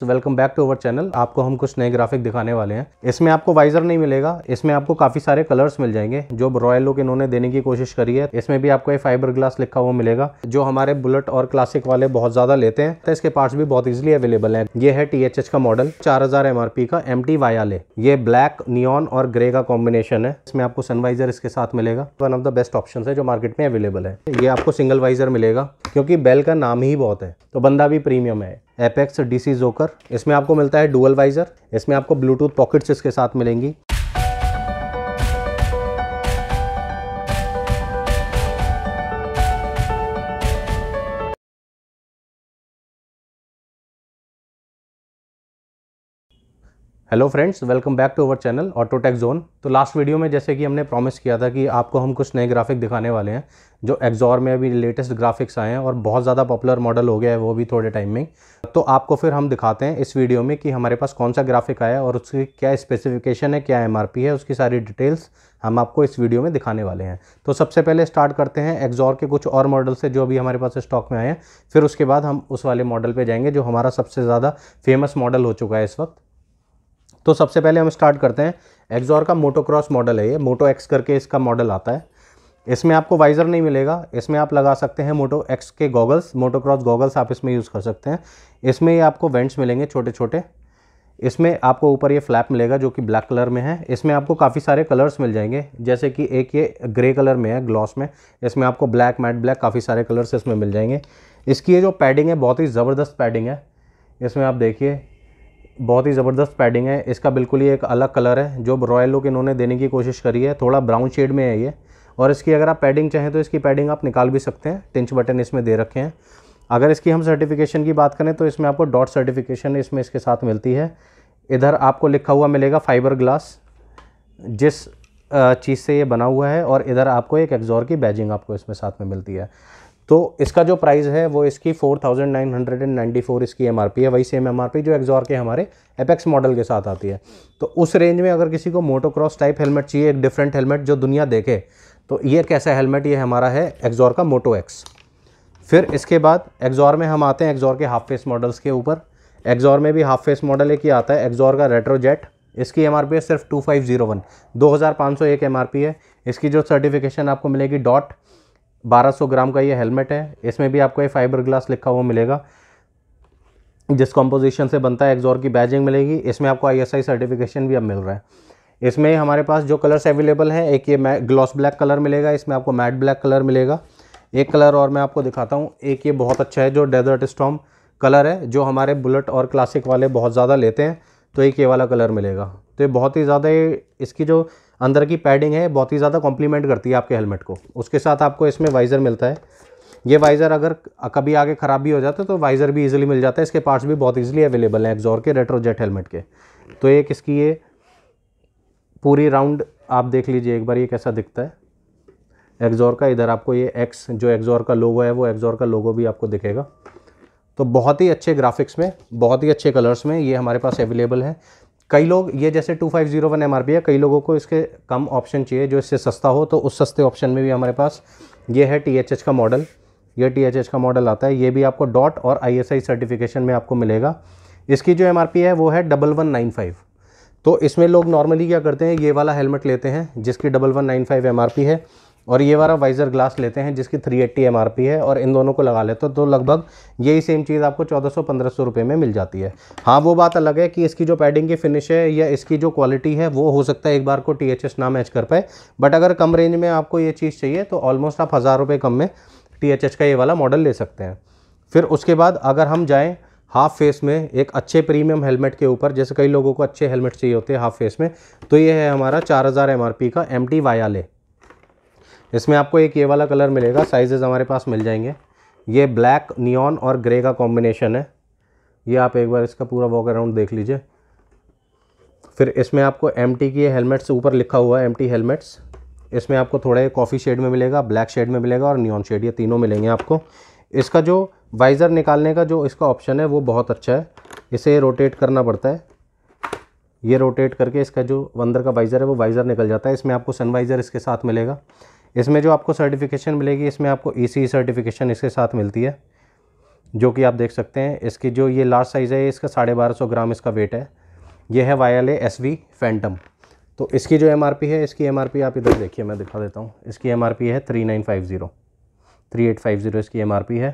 तो welcome back to our channel आपको हम कुछ नए ग्राफिक दिखाने वाले हैं इसमें आपको वाइजर नहीं मिलेगा इसमें आपको काफ़ी सारे कलर्स मिल जाएंगे जो रॉयल लुक इन्होंने देने की कोशिश करी है इसमें भी आपको ये फाइबर ग्लास लिखा हुआ मिलेगा जो हमारे बुलेट और क्लासिक वाले बहुत ज़्यादा लेते हैं तो इसके पार्ट भी बहुत ईजिली अवेलेबल है ये है टी का मॉडल चार हज़ार का एम टी वायाले ये ब्लैक नियॉन और ग्रे का कॉम्बिनेशन है इसमें आपको सनवाइजर इसके साथ मिलेगा one of the best option है जो मार्केट में अवेलेबल है ये आपको सिंगल वाइजर मिलेगा क्योंकि बेल का नाम ही बहुत है तो बंदा भी प्रीमियम है एपेक्स डी सी जोकर इसमें आपको मिलता है डुअल वाइज़र इसमें आपको ब्लूटूथ पॉकेट्स इसके साथ मिलेंगी hello friends welcome back to our channel Autotech Zone तो लास्ट वीडियो में जैसे कि हमने प्रॉमिस किया था कि आपको हम कुछ नए ग्राफिक दिखाने वाले हैं जो एक्जॉर में अभी लेटेस्ट ग्राफिक्स आए हैं और बहुत ज़्यादा पॉपुलर मॉडल हो गया है वो भी थोड़े टाइम में तो आपको फिर हम दिखाते हैं इस वीडियो में कि हमारे पास कौन सा ग्राफिक आया और उसकी क्या स्पेसिफिकेशन है क्या एम है उसकी सारी डिटेल्स हम आपको इस वीडियो में दिखाने वाले हैं तो सबसे पहले स्टार्ट करते हैं एक्जॉर के कुछ और मॉडल से जो अभी हमारे पास स्टॉक में आए हैं फिर उसके बाद हम उस वाले मॉडल पर जाएंगे जो हमारा सबसे ज़्यादा फेमस मॉडल हो चुका है इस वक्त तो सबसे पहले हम स्टार्ट करते हैं एक्जॉर का मोटोक्रॉस मॉडल है ये मोटो एक्स करके इसका मॉडल आता है इसमें आपको वाइज़र नहीं मिलेगा इसमें आप लगा सकते हैं मोटो एक्स के गॉगल्स मोटोक्रॉस गॉगल्स आप इसमें यूज़ कर सकते हैं इसमें ये आपको वेंट्स मिलेंगे छोटे छोटे इसमें आपको ऊपर ये फ्लैप मिलेगा जो कि ब्लैक कलर में है इसमें आपको काफ़ी सारे कलर्स मिल जाएंगे जैसे कि एक ये ग्रे कलर में है ग्लॉस में इसमें आपको ब्लैक मैट ब्लैक काफ़ी सारे कलर्स इसमें मिल जाएंगे इसकी ये जो पैडिंग है बहुत ही ज़बरदस्त पैडिंग है इसमें आप देखिए बहुत ही ज़बरदस्त पैडिंग है इसका बिल्कुल ही एक अलग कलर है जो रॉयल लुक इन्होंने देने की कोशिश करी है थोड़ा ब्राउन शेड में है ये और इसकी अगर आप पैडिंग चाहें तो इसकी पैडिंग आप निकाल भी सकते हैं टिंच बटन इसमें दे रखे हैं अगर इसकी हम सर्टिफिकेशन की बात करें तो इसमें आपको डॉट सर्टिफिकेशन इसमें इसके साथ मिलती है इधर आपको लिखा हुआ मिलेगा फाइबर ग्लास जिस चीज़ से ये बना हुआ है और इधर आपको एक एग्जॉर की बैजिंग आपको इसमें साथ में मिलती है तो इसका जो प्राइस है वो इसकी 4994 इसकी एमआरपी है वही सेम एमआरपी जो एक्जॉर के हमारे एपेक्स मॉडल के साथ आती है तो उस रेंज में अगर किसी को मोटोक्रॉस टाइप हेलमेट चाहिए एक डिफरेंट हेलमेट जो दुनिया देखे तो ये कैसा हेलमेट ये हमारा है एक्जॉर का मोटो एक्स फिर इसके बाद एक्जॉर में हम आते हैं एक्जॉर के हाफ फेस मॉडल्स के ऊपर एक्जॉर में भी हाफ फेस मॉडल एक ही आता है एक्जॉर का रेट्रोजेट इसकी एम है सिर्फ टू फाइव जीरो वन दो हज़ार पाँच सौ एक एम है इसकी जो सर्टिफिकेशन आपको मिलेगी डॉट 1200 ग्राम का ये हेलमेट है इसमें भी आपको ये फाइबर ग्लास लिखा हुआ मिलेगा जिस कॉम्पोजिशन से बनता है एक्जोर की बैजिंग मिलेगी इसमें आपको आईएसआई सर्टिफिकेशन भी अब मिल रहा है इसमें हमारे पास जो कलर्स अवेलेबल हैं एक ये ग्लॉस ब्लैक कलर मिलेगा इसमें आपको मैट ब्लैक कलर मिलेगा एक कलर और मैं आपको दिखाता हूँ एक ये बहुत अच्छा है जो डेजर्ट स्टॉम कलर है जो हमारे बुलेट और क्लासिक वाले बहुत ज़्यादा लेते हैं तो एक ये वाला कलर मिलेगा तो ये बहुत ही ज़्यादा इसकी जो अंदर की पैडिंग है बहुत ही ज़्यादा कॉम्प्लीमेंट करती है आपके हेलमेट को उसके साथ आपको इसमें वाइज़र मिलता है ये वाइज़र अगर कभी आगे ख़राब भी हो जाता है तो वाइज़र भी इजीली मिल जाता है इसके पार्ट्स भी बहुत इजीली अवेलेबल हैं एक्जोर के रेट्रोजेट हेलमेट के तो एक इसकी ये पूरी राउंड आप देख लीजिए एक बार ये कैसा दिखता है एक्जोर का इधर आपको ये एक्स जो एक्जोर का लोगो है वो एक्जोर का लोगो भी आपको दिखेगा तो बहुत ही अच्छे ग्राफिक्स में बहुत ही अच्छे कलर्स में ये हमारे पास अवेलेबल है कई लोग ये जैसे two five zero one M है कई लोगों को इसके कम ऑप्शन चाहिए जो इससे सस्ता हो तो उस सस्ते ऑप्शन में भी हमारे पास ये है टी का मॉडल ये टी का मॉडल आता है ये भी आपको डॉट और आई सर्टिफिकेशन में आपको मिलेगा इसकी जो एम है वो है डबल वन नाइन फाइव तो इसमें लोग नॉर्मली क्या करते हैं ये वाला हेलमेट लेते हैं जिसकी double one nine five M है और ये वाला वाइज़र ग्लास लेते हैं जिसकी 380 एट्टी है और इन दोनों को लगा लेते हो तो लगभग यही सेम चीज़ आपको 1400 सौ रुपये में मिल जाती है हाँ वो बात अलग है कि इसकी जो पैडिंग की फिनिश है या इसकी जो क्वालिटी है वो हो सकता है एक बार को टी ना मैच कर पाए बट अगर कम रेंज में आपको ये चीज़ चाहिए तो ऑलमोस्ट आप हज़ार रुपये कम में टी का ये वाला मॉडल ले सकते हैं फिर उसके बाद अगर हम जाएँ हाफ़ फेस में एक अच्छे प्रीमियम हेलमेट के ऊपर जैसे कई लोगों को अच्छे हेलमेट चाहिए होते हैं हाफ़ फेस में तो ये है हमारा 4000 एमआरपी का एम टी वायाले इसमें आपको एक ये वाला कलर मिलेगा साइजेज़ हमारे पास मिल जाएंगे ये ब्लैक नियॉन और ग्रे का कॉम्बिनेशन है ये आप एक बार इसका पूरा वॉक अराउंड देख लीजिए फिर इसमें आपको एम टी की हेलमेट्स ऊपर लिखा हुआ है एम टी हेलमेट्स इसमें आपको थोड़े कॉफ़ी शेड में मिलेगा ब्लैक शेड में मिलेगा और नियॉन शेड ये तीनों मिलेंगे आपको इसका जो वाइज़र निकालने का जो इसका ऑप्शन है वो बहुत अच्छा है इसे रोटेट करना पड़ता है ये रोटेट करके इसका जो अंदर का वाइज़र है वो वाइज़र निकल जाता है इसमें आपको सन वाइज़र इसके साथ मिलेगा इसमें जो आपको सर्टिफिकेशन मिलेगी इसमें आपको ई e सर्टिफिकेशन e इसके साथ मिलती है जो कि आप देख सकते हैं इसकी जो ये लार्ज साइज़ है इसका साढ़े बारह सौ ग्राम इसका वेट है ये है वायले एस वी फैंटम तो इसकी जो एम है इसकी एम आप इधर देखिए मैं दिखा देता हूँ इसकी एम है three nine five zero three eight five zero इसकी एम है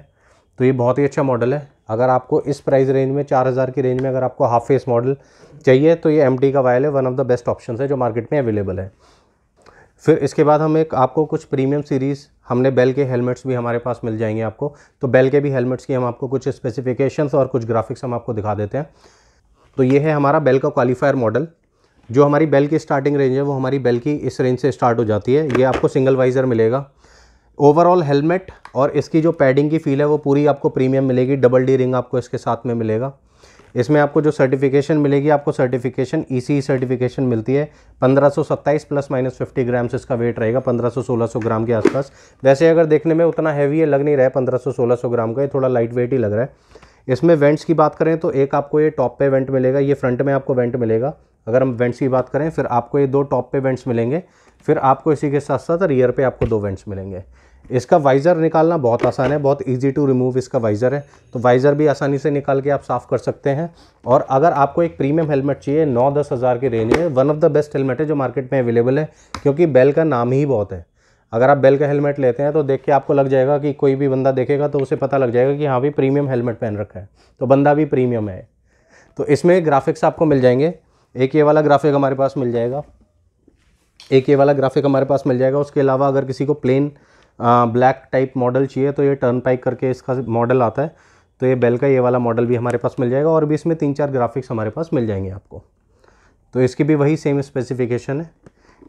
तो ये बहुत ही अच्छा मॉडल है अगर आपको इस प्राइस रेंज में चार हज़ार की रेंज में अगर आपको हाफ फेस मॉडल चाहिए तो ये एम का वायल है one of the best option है जो मार्केट में अवेलेबल है फिर इसके बाद हम एक आपको कुछ प्रीमियम सीरीज़ हमने बेल के हेलमेट्स भी हमारे पास मिल जाएंगे आपको तो बेल के भी हेलमेट्स की हम आपको कुछ स्पेसिफिकेशंस और कुछ ग्राफिक्स हम आपको दिखा देते हैं तो ये है हमारा बेल का क्वालिफायर मॉडल जो हमारी बेल की स्टार्टिंग रेंज है वो हमारी बेल की इस रेंज से स्टार्ट हो जाती है ये आपको सिंगल वाइज़र मिलेगा ओवरऑल हेलमेट और इसकी जो पैडिंग की फील है वो पूरी आपको प्रीमियम मिलेगी डबल डी रिंग आपको इसके साथ में मिलेगा इसमें आपको जो सर्टिफिकेशन मिलेगी आपको सर्टिफिकेशन ई सर्टिफिकेशन मिलती है 1527 प्लस माइनस 50 ग्राम्स इसका वेट रहेगा 1500-1600 ग्राम के आसपास वैसे अगर देखने में उतना हैवी है लग नहीं रहा है 1500-1600 ग्राम का ये थोड़ा लाइट वेट ही लग रहा है इसमें वेंट्स की बात करें तो एक आपको ये टॉप पे वेंट मिलेगा ये फ्रंट में आपको वेंट मिलेगा अगर हम वेंट्स की बात करें फिर आपको ये दो टॉप पे वेंट्स मिलेंगे फिर आपको इसी के साथ साथ रियर पे आपको दो वेंट्स मिलेंगे इसका वाइज़र निकालना बहुत आसान है बहुत इजी टू रिमूव इसका वाइज़र है तो वाइज़र भी आसानी से निकाल के आप साफ़ कर सकते हैं और अगर आपको एक प्रीमियम हेलमेट चाहिए नौ दस हज़ार की रेंज में one of the best helmet है जो मार्केट में अवेलेबल है क्योंकि बेल का नाम ही बहुत है अगर आप बेल का हेलमेट लेते हैं तो देख के आपको लग जाएगा कि कोई भी बंदा देखेगा तो उसे पता लग जाएगा कि हाँ भी प्रीमियम हेलमेट पहन रखा है तो बंदा भी प्रीमियम है तो इसमें ग्राफिक्स आपको मिल जाएंगे एक ये वाला ग्राफिक हमारे पास मिल जाएगा एक ये वाला ग्राफिक हमारे पास मिल जाएगा उसके अलावा अगर किसी को प्लेन ब्लैक टाइप मॉडल चाहिए तो ये टर्न पाइक करके इसका मॉडल आता है तो ये बेल का ये वाला मॉडल भी हमारे पास मिल जाएगा और भी इसमें तीन चार ग्राफिक्स हमारे पास मिल जाएंगे आपको तो इसकी भी वही सेम स्पेसिफिकेशन है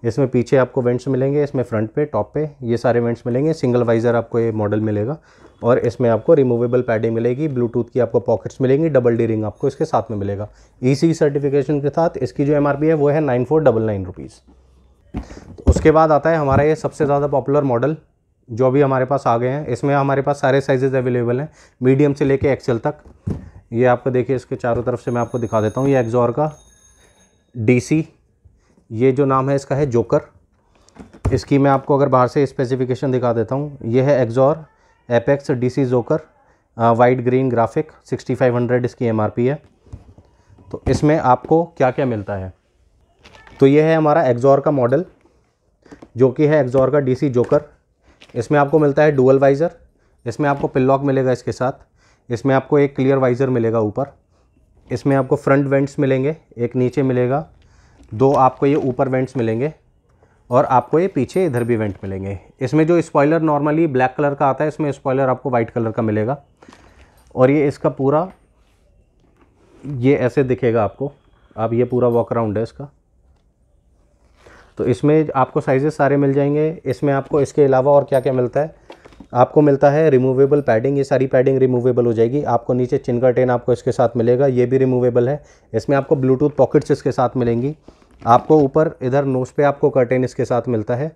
इसमें पीछे आपको वेंट्स मिलेंगे इसमें फ्रंट पे टॉप पे ये सारे वेंट्स मिलेंगे सिंगल वाइज़र आपको ये मॉडल मिलेगा और इसमें आपको रिमूवेबल पैडिंग मिलेगी ब्लूटूथ की आपको पॉकेट्स मिलेंगी डबल डी रिंग आपको इसके साथ में मिलेगा ई सर्टिफिकेशन के साथ इसकी जो एम है वो है nine four double nine rupees उसके बाद आता है हमारा ये सबसे ज़्यादा पॉपुलर मॉडल जो भी हमारे पास आ गए हैं इसमें हमारे पास सारे साइजेज़ अवेलेबल हैं मीडियम से लेके एक्सेल तक ये आपको देखिए इसके चारों तरफ से मैं आपको दिखा देता हूँ ये एग्जॉर का डीसी ये जो नाम है इसका है जोकर इसकी मैं आपको अगर बाहर से स्पेसिफिकेशन दिखा देता हूँ ये है Axor Apex C joker white green graphic 6500 इसकी एम है तो इसमें आपको क्या क्या मिलता है तो ये है हमारा एक्जोर का मॉडल जो कि है एक्जोर का डीसी जोकर इसमें आपको मिलता है डुअल वाइज़र इसमें आपको पिल्लॉक मिलेगा इसके साथ इसमें आपको एक क्लियर वाइज़र मिलेगा ऊपर इसमें आपको फ्रंट वेंट्स मिलेंगे एक नीचे मिलेगा दो आपको ये ऊपर वेंट्स मिलेंगे और आपको ये पीछे इधर भी वेंट मिलेंगे इसमें जो स्पॉयलर नॉर्मली ब्लैक कलर का आता है इसमें स्पॉयलर आपको वाइट कलर का मिलेगा और ये इसका पूरा ये ऐसे दिखेगा आपको आप ये पूरा वॉक अराउंड है इसका तो इसमें आपको साइजेस सारे मिल जाएंगे इसमें आपको इसके अलावा और क्या क्या मिलता है आपको मिलता है रिमूवेबल पैडिंग ये सारी पैडिंग रिमूवेबल हो जाएगी आपको नीचे चिन टेन आपको इसके साथ मिलेगा ये भी रिमूवेबल है इसमें आपको ब्लूटूथ पॉकेट्स इसके साथ मिलेंगी आपको ऊपर इधर नोस पे आपको कर्टेन इसके साथ मिलता है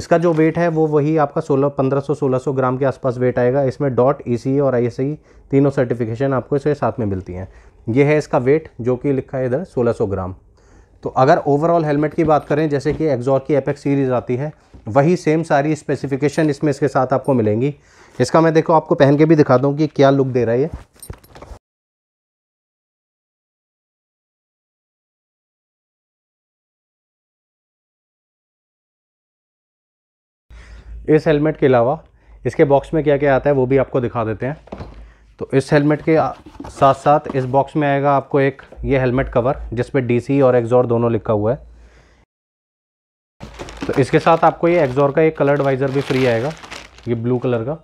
इसका जो वेट है वो वही आपका सोलह पंद्रह सौ सोलह सौ ग्राम के आसपास वेट आएगा इसमें डॉट ई e e और आई e तीनों सर्टिफिकेशन आपको इसके साथ में मिलती हैं ये है इसका वेट जो कि लिखा है इधर सोलह सौ ग्राम तो अगर ओवरऑल हेलमेट की बात करें जैसे कि एग्जॉर की एपेक्स सीरीज़ आती है वही सेम सारी स्पेसिफिकेशन इसमें इसके साथ आपको मिलेंगी इसका मैं देखो आपको पहन के भी दिखा दूँ कि क्या लुक दे रहा है ये इस हेलमेट के अलावा इसके बॉक्स में क्या क्या आता है वो भी आपको दिखा देते हैं तो इस हेलमेट के साथ साथ इस बॉक्स में आएगा आपको एक ये हेलमेट कवर जिस पे डीसी और एग्जॉर दोनों लिखा हुआ है तो इसके साथ आपको ये एग्जॉर का एक कलर्ड वाइज़र भी फ्री आएगा ये ब्लू कलर का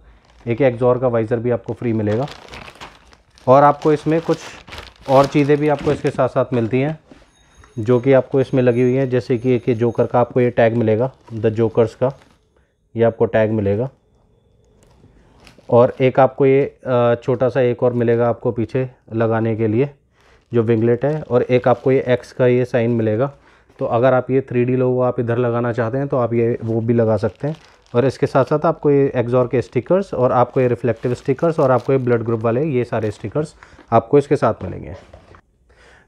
एक एग्जॉर का वाइज़र भी आपको फ्री मिलेगा और आपको इसमें कुछ और चीज़ें भी आपको इसके साथ साथ मिलती हैं जो कि आपको इसमें लगी हुई हैं जैसे कि एक जोकर का आपको ये टैग मिलेगा द जोकर्स का ये आपको टैग मिलेगा और एक आपको ये छोटा सा एक और मिलेगा आपको पीछे लगाने के लिए जो विंगलेट है और एक आपको ये एक्स का ये साइन मिलेगा तो अगर आप ये थ्री डी लोगो आप इधर लगाना चाहते हैं तो आप ये वो भी लगा सकते हैं और इसके साथ साथ आपको ये एक्जॉर के स्टिकर्स और आपको ये रिफ्लेक्टिव स्टिकर्स और आपको ये ब्लड ग्रुप वाले ये सारे स्टिकर्स आपको इसके साथ मिलेंगे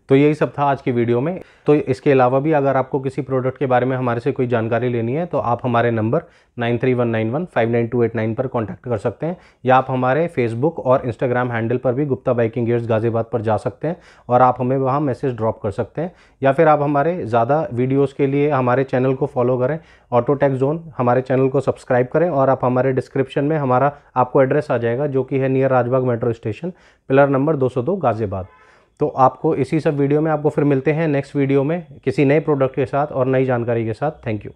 तो यही सब था आज की वीडियो में तो इसके अलावा भी अगर आपको किसी प्रोडक्ट के बारे में हमारे से कोई जानकारी लेनी है तो आप हमारे number nine three one nine one five nine two eight nine पर कॉन्टैक्ट कर सकते हैं या आप हमारे फेसबुक और इंस्टाग्राम हैंडल पर भी गुप्ता बाइकिंग गेयर्स गाज़ियाबाद पर जा सकते हैं और आप हमें वहाँ मैसेज ड्रॉप कर सकते हैं या फिर आप हमारे ज़्यादा वीडियोज़ के लिए हमारे चैनल को फॉलो करें ऑटोटेक जोन हमारे चैनल को सब्सक्राइब करें और आप हमारे डिस्क्रिप्शन में हमारा आपको एड्रेस आ जाएगा जो कि है near Rajbagh metro station pillar number 202 Ghaziabad तो आपको इसी सब वीडियो में आपको फिर मिलते हैं नेक्स्ट वीडियो में किसी नए प्रोडक्ट के साथ और नई जानकारी के साथ थैंक यू